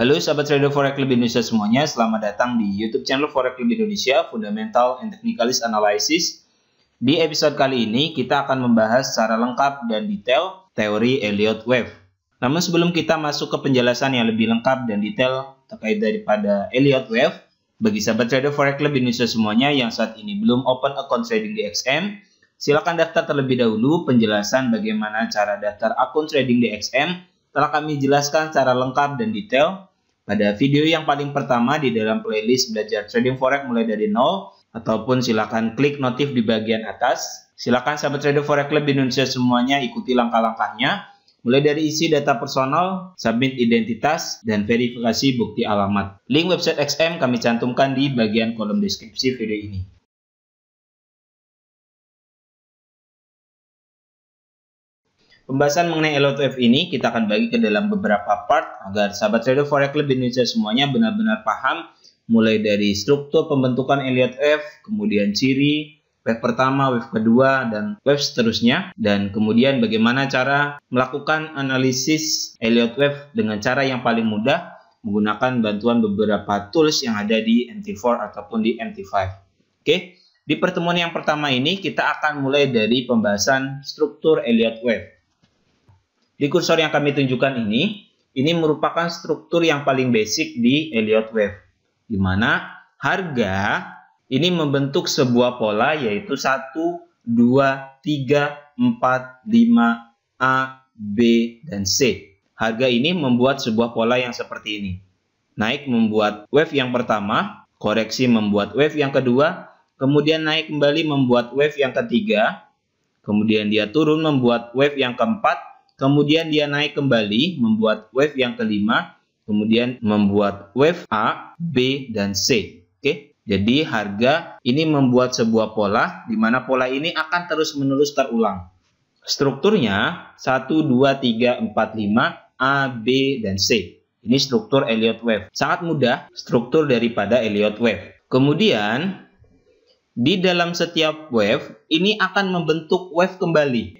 Halo sahabat trader Forex Club Indonesia semuanya, selamat datang di YouTube channel Forex Club Indonesia Fundamental and Technicalis Analysis. Di episode kali ini kita akan membahas secara lengkap dan detail teori Elliott Wave. Namun sebelum kita masuk ke penjelasan yang lebih lengkap dan detail terkait daripada Elliott Wave, bagi sahabat trader Forex Club Indonesia semuanya yang saat ini belum open account trading di XM, silakan daftar terlebih dahulu penjelasan bagaimana cara daftar akun trading di XM telah kami jelaskan secara lengkap dan detail pada video yang paling pertama di dalam playlist belajar trading forex mulai dari nol, ataupun silakan klik notif di bagian atas. Silakan sahabat trader forex club Indonesia semuanya ikuti langkah-langkahnya mulai dari isi data personal, submit identitas, dan verifikasi bukti alamat. Link website XM kami cantumkan di bagian kolom deskripsi video ini. Pembahasan mengenai LOTF ini kita akan bagi ke dalam beberapa part agar sahabat trader forex lebih Indonesia semuanya benar-benar paham mulai dari struktur pembentukan LOTF, kemudian ciri, wave pertama, wave kedua, dan wave seterusnya. Dan kemudian bagaimana cara melakukan analisis Elliott Wave dengan cara yang paling mudah menggunakan bantuan beberapa tools yang ada di MT4 ataupun di MT5. Oke, di pertemuan yang pertama ini kita akan mulai dari pembahasan struktur Elliott Wave. Di kursor yang kami tunjukkan ini, ini merupakan struktur yang paling basic di Elliott Wave, di mana harga ini membentuk sebuah pola yaitu 1, 2, 3, 4, 5, A, B, dan C. Harga ini membuat sebuah pola yang seperti ini. Naik membuat wave yang pertama, koreksi membuat wave yang kedua, kemudian naik kembali membuat wave yang ketiga, kemudian dia turun membuat wave yang keempat, Kemudian dia naik kembali membuat wave yang kelima, kemudian membuat wave A, B, dan C. Oke. Jadi harga ini membuat sebuah pola di mana pola ini akan terus-menerus terulang. Strukturnya 1 2 3 4 5 A, B dan C. Ini struktur Elliott wave. Sangat mudah struktur daripada Elliott wave. Kemudian di dalam setiap wave ini akan membentuk wave kembali.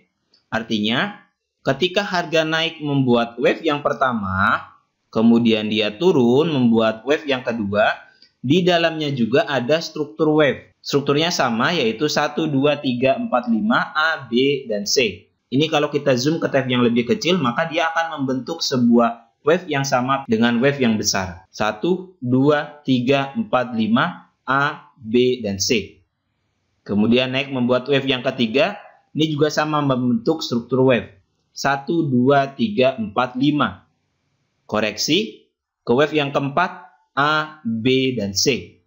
Artinya Ketika harga naik membuat wave yang pertama, kemudian dia turun membuat wave yang kedua, di dalamnya juga ada struktur wave. Strukturnya sama yaitu 1, 2, 3, 4, 5, A, B, dan C. Ini kalau kita zoom ke tab yang lebih kecil, maka dia akan membentuk sebuah wave yang sama dengan wave yang besar. 1, 2, 3, 4, 5, A, B, dan C. Kemudian naik membuat wave yang ketiga, ini juga sama membentuk struktur wave. 1, 2, 3, 4, 5. Koreksi ke wave yang keempat A, B, dan C.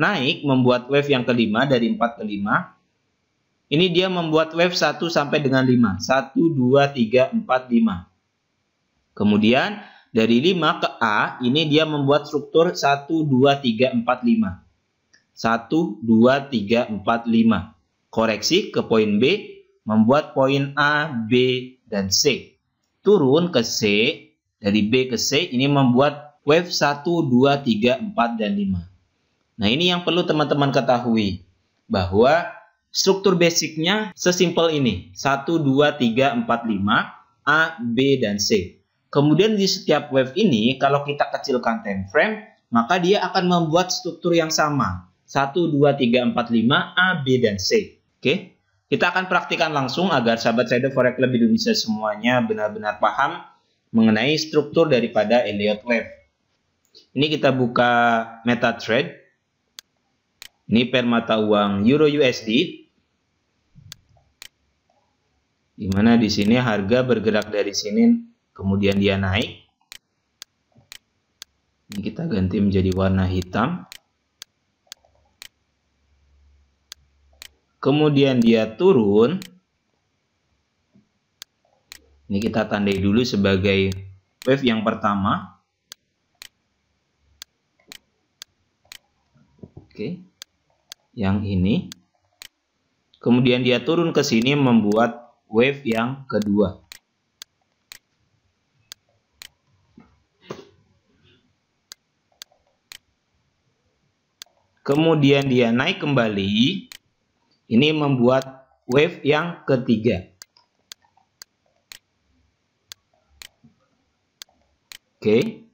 Naik membuat wave yang kelima dari 4 ke 5. Ini dia membuat wave 1 sampai dengan 5. 1, 2, 3, 4, 5. Kemudian dari 5 ke A, ini dia membuat struktur 1, 2, 3, 4, 5. 1, 2, 3, 4, 5. Koreksi ke poin B, membuat poin A, B, dan C. Turun ke C, dari B ke C ini membuat wave 1, 2, 3, 4, dan 5. Nah ini yang perlu teman-teman ketahui, bahwa struktur basicnya sesimpel ini, 1, 2, 3, 4, 5, A, B, dan C. Kemudian di setiap wave ini, kalau kita kecilkan time frame, maka dia akan membuat struktur yang sama. 1, 2, 3, 4, 5, A, B, dan C. Oke. Okay? Kita akan praktikan langsung agar sahabat trader forex club bisa semuanya benar-benar paham mengenai struktur daripada Elliott Wave. Ini kita buka MetaTrader. Ini per mata uang Euro USD. Di mana di sini harga bergerak dari sini kemudian dia naik. Ini kita ganti menjadi warna hitam. kemudian dia turun, ini kita tandai dulu sebagai wave yang pertama. Oke, yang ini. Kemudian dia turun ke sini membuat wave yang kedua. Kemudian dia naik kembali ini membuat wave yang ketiga. Oke.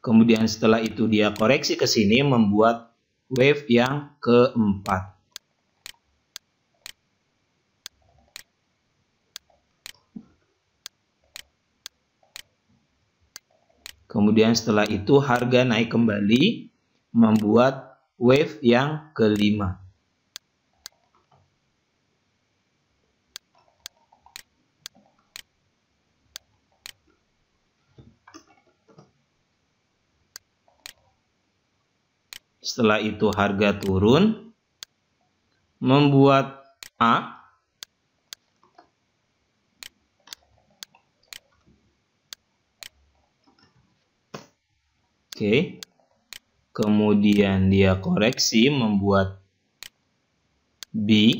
Kemudian setelah itu dia koreksi ke sini membuat wave yang keempat. Kemudian setelah itu harga naik kembali membuat wave yang kelima. setelah itu harga turun, membuat A Oke. Okay. Kemudian dia koreksi membuat B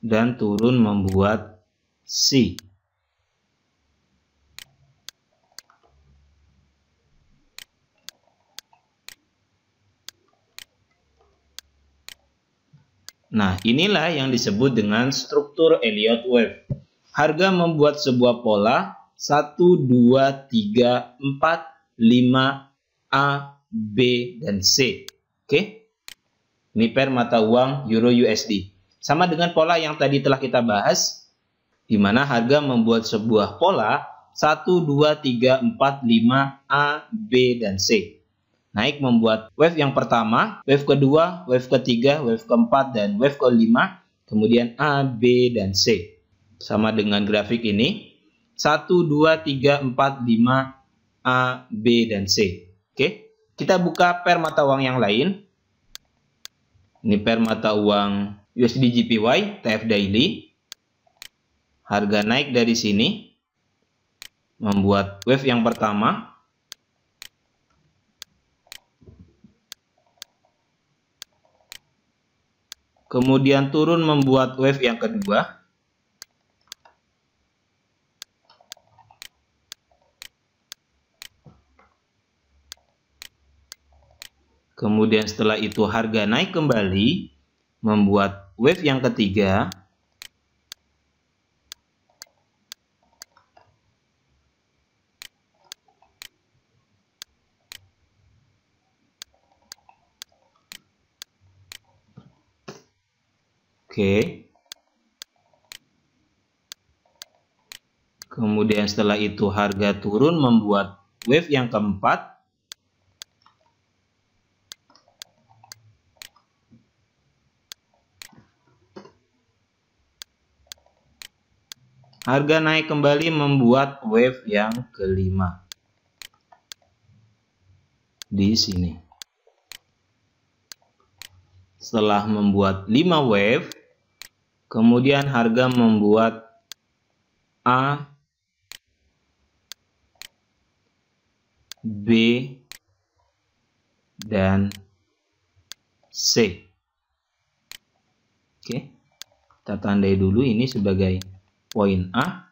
dan turun membuat C. Nah, inilah yang disebut dengan struktur Elliott Wave. Harga membuat sebuah pola 1, 2, 3, 4, 5, A, B, dan C. Oke? Okay? Ini pair mata uang Euro USD. Sama dengan pola yang tadi telah kita bahas, di mana harga membuat sebuah pola 1, 2, 3, 4, 5, A, B, dan C. Naik membuat wave yang pertama, wave kedua, wave ketiga, wave keempat, dan wave kelima, kemudian A, B, dan C. Sama dengan grafik ini, 1, 2, 3, 4, 5, A, B, dan C. Oke, kita buka per mata uang yang lain. Ini per mata uang USD GPY, TF Daily harga naik dari sini membuat wave yang pertama kemudian turun membuat wave yang kedua kemudian setelah itu harga naik kembali membuat wave yang ketiga Oke. Kemudian setelah itu harga turun membuat wave yang keempat. Harga naik kembali membuat wave yang kelima. Di sini. Setelah membuat 5 wave, Kemudian harga membuat A, B, dan C. Oke, kita tandai dulu ini sebagai poin A.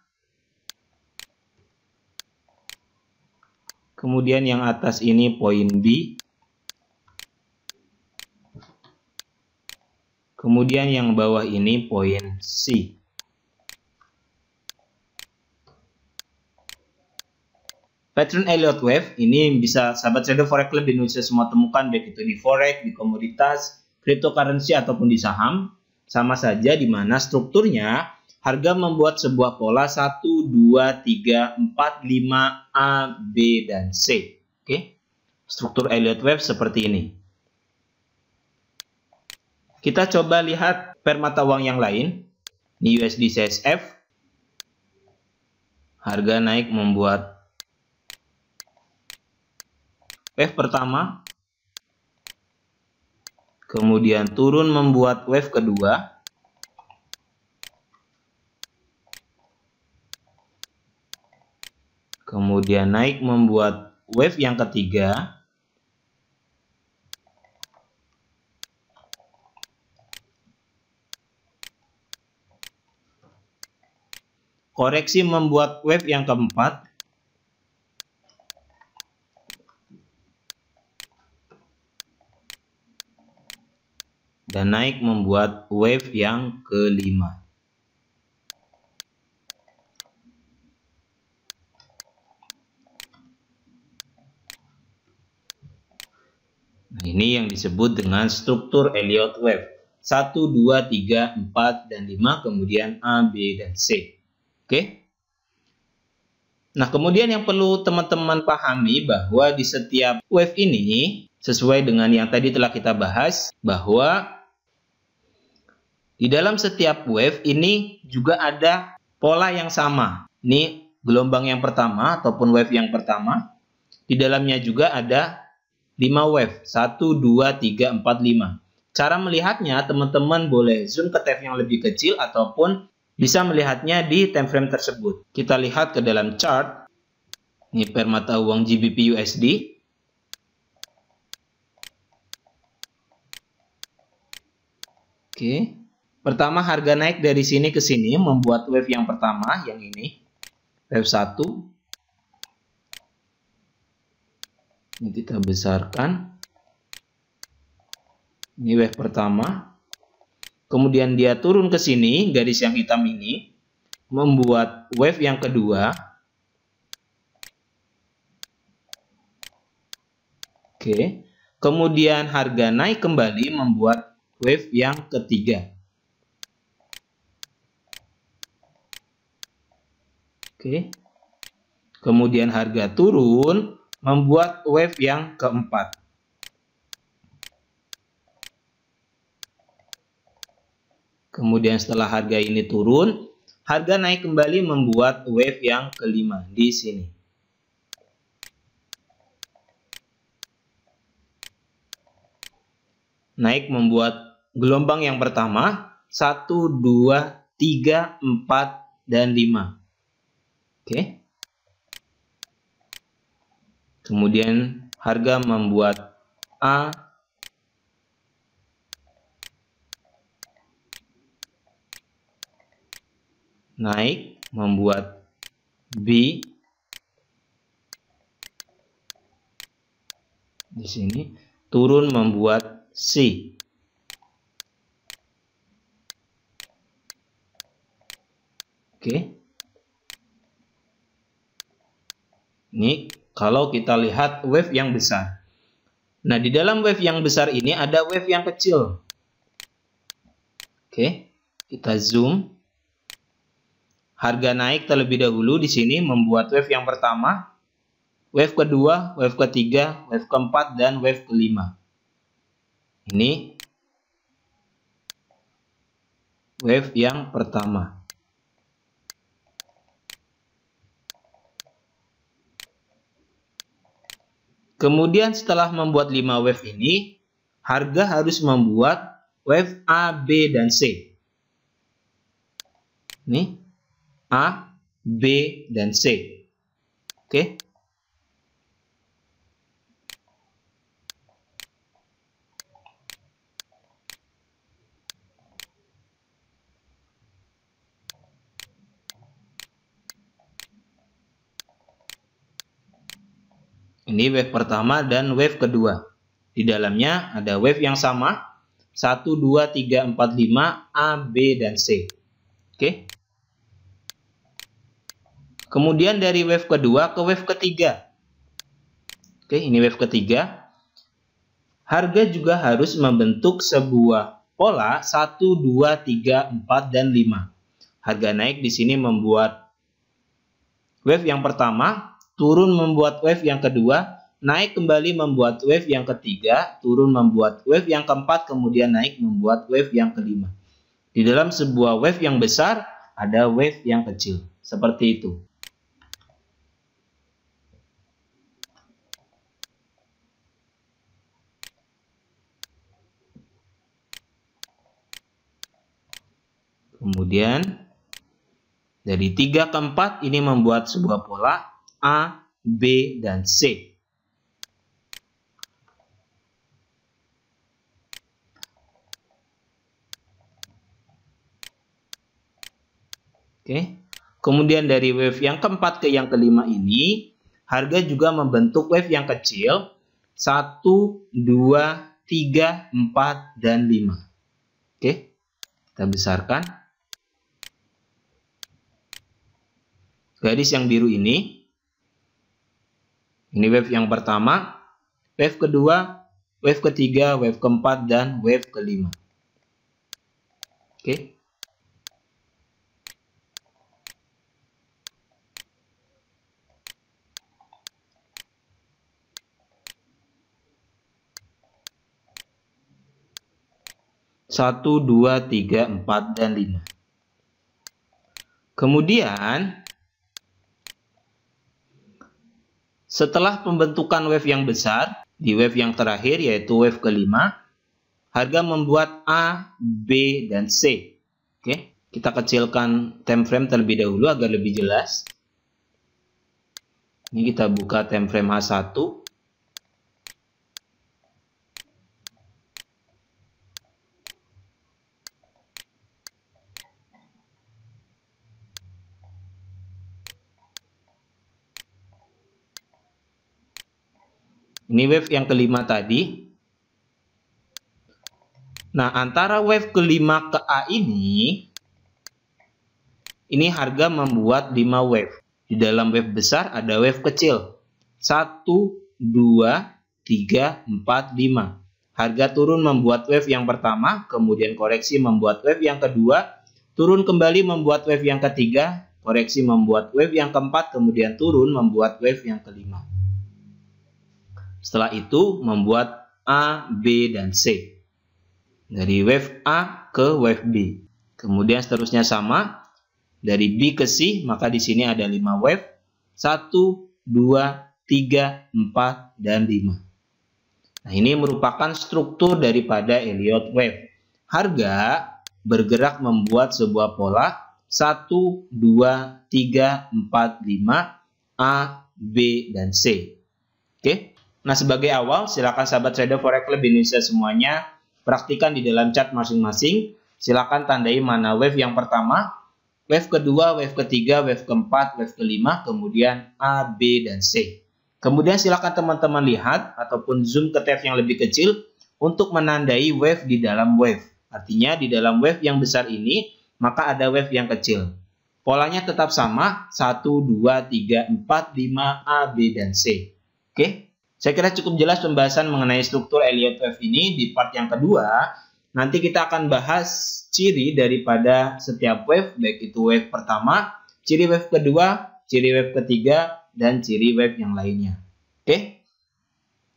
Kemudian yang atas ini poin B. Kemudian yang bawah ini poin C. Pattern Elliott Wave ini bisa sahabat trader forex club di Indonesia semua temukan baik itu di forex, di komoditas, cryptocurrency ataupun di saham. Sama saja di mana strukturnya harga membuat sebuah pola 1 2 3 4 5 A, B dan C. Oke. Struktur Elliott Wave seperti ini. Kita coba lihat permata uang yang lain. di USD CSF. Harga naik membuat wave pertama. Kemudian turun membuat wave kedua. Kemudian naik membuat wave yang ketiga. koreksi membuat web yang keempat dan naik membuat wave yang kelima Nah, ini yang disebut dengan struktur Elliott wave. 1, 2, 3, 4, dan 5, kemudian A, B, dan C. Oke. Nah, kemudian yang perlu teman-teman pahami bahwa di setiap wave ini sesuai dengan yang tadi telah kita bahas bahwa di dalam setiap wave ini juga ada pola yang sama. Ini gelombang yang pertama ataupun wave yang pertama. Di dalamnya juga ada 5 wave. 1, 2, 3, 4, 5. Cara melihatnya teman-teman boleh zoom ke tab yang lebih kecil ataupun bisa melihatnya di time frame tersebut. Kita lihat ke dalam chart. Ini per mata uang GBP USD. Oke. Pertama harga naik dari sini ke sini membuat wave yang pertama yang ini. Wave 1. Ini kita besarkan. Ini wave pertama. Kemudian dia turun ke sini, garis yang hitam ini, membuat wave yang kedua. Oke. Kemudian harga naik kembali membuat wave yang ketiga. Oke. Kemudian harga turun membuat wave yang keempat. Kemudian setelah harga ini turun, harga naik kembali membuat wave yang kelima di sini. Naik membuat gelombang yang pertama 1 2 3 4 dan 5. Oke. Kemudian harga membuat A naik membuat B di sini turun membuat C. Oke. Ini kalau kita lihat wave yang besar. Nah, di dalam wave yang besar ini ada wave yang kecil. Oke, kita zoom. Harga naik terlebih dahulu di sini membuat wave yang pertama, wave kedua, wave ketiga, wave keempat, dan wave kelima. Ini wave yang pertama. Kemudian setelah membuat 5 wave ini, harga harus membuat wave A, B, dan C. Nih. A, B, dan C. Oke. Okay? Ini wave pertama dan wave kedua. Di dalamnya ada wave yang sama. 1, 2, 3, 4, 5, A, B, dan C. Oke. Okay? Kemudian dari wave kedua ke wave ketiga. Oke, ini wave ketiga. Harga juga harus membentuk sebuah pola 1, 2, 3, 4, dan 5. Harga naik di sini membuat wave yang pertama, turun membuat wave yang kedua, naik kembali membuat wave yang ketiga, turun membuat wave yang keempat, kemudian naik membuat wave yang kelima. Di dalam sebuah wave yang besar, ada wave yang kecil. Seperti itu. Kemudian dari 3 ke 4 ini membuat sebuah pola A, B, dan C. Oke. Kemudian dari wave yang keempat ke yang kelima ini, harga juga membentuk wave yang kecil 1, 2, 3, 4, dan 5. Oke, kita besarkan. Garis yang biru ini, ini wave yang pertama, wave kedua, wave ketiga, wave keempat, dan wave kelima. Oke. Okay. Satu, dua, tiga, empat, dan lima. Kemudian Setelah pembentukan wave yang besar, di wave yang terakhir yaitu wave kelima, harga membuat A, B, dan C. Oke, kita kecilkan time frame terlebih dahulu agar lebih jelas. Ini kita buka time frame H1. Ini wave yang kelima tadi. Nah, antara wave kelima ke A ini, ini harga membuat 5 wave. Di dalam wave besar ada wave kecil. 1, 2, 3, 4, 5. Harga turun membuat wave yang pertama, kemudian koreksi membuat wave yang kedua, turun kembali membuat wave yang ketiga, koreksi membuat wave yang keempat, kemudian turun membuat wave yang kelima. Setelah itu membuat A, B, dan C. Dari wave A ke wave B. Kemudian seterusnya sama. Dari B ke C, maka di sini ada 5 wave. 1, 2, 3, 4, dan 5. Nah, ini merupakan struktur daripada Elliot wave. Harga bergerak membuat sebuah pola 1, 2, 3, 4, 5, A, B, dan C. Oke, Okay? Nah, sebagai awal, silakan sahabat trader forex lebih Indonesia semuanya praktikan di dalam chat masing-masing. Silakan tandai mana wave yang pertama, wave kedua, wave ketiga, wave keempat, wave kelima, kemudian A, B, dan C. Kemudian silakan teman-teman lihat ataupun zoom ke tab yang lebih kecil untuk menandai wave di dalam wave. Artinya di dalam wave yang besar ini, maka ada wave yang kecil. Polanya tetap sama, 1, 2, 3, 4, 5, A, B, dan C. Oke, saya kira cukup jelas pembahasan mengenai struktur Elliott Wave ini di part yang kedua. Nanti kita akan bahas ciri daripada setiap wave, baik itu wave pertama, ciri wave kedua, ciri wave ketiga, dan ciri wave yang lainnya. Oke?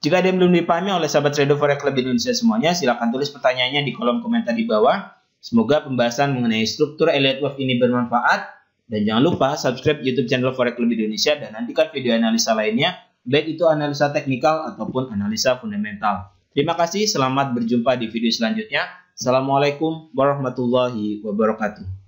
Jika ada yang belum dipahami oleh sahabat Trader Forex Club Indonesia semuanya, silakan tulis pertanyaannya di kolom komentar di bawah. Semoga pembahasan mengenai struktur Elliott Wave ini bermanfaat. Dan jangan lupa subscribe YouTube channel Forex Club Indonesia dan nantikan video analisa lainnya baik itu analisa teknikal ataupun analisa fundamental. Terima kasih, selamat berjumpa di video selanjutnya. Assalamualaikum warahmatullahi wabarakatuh.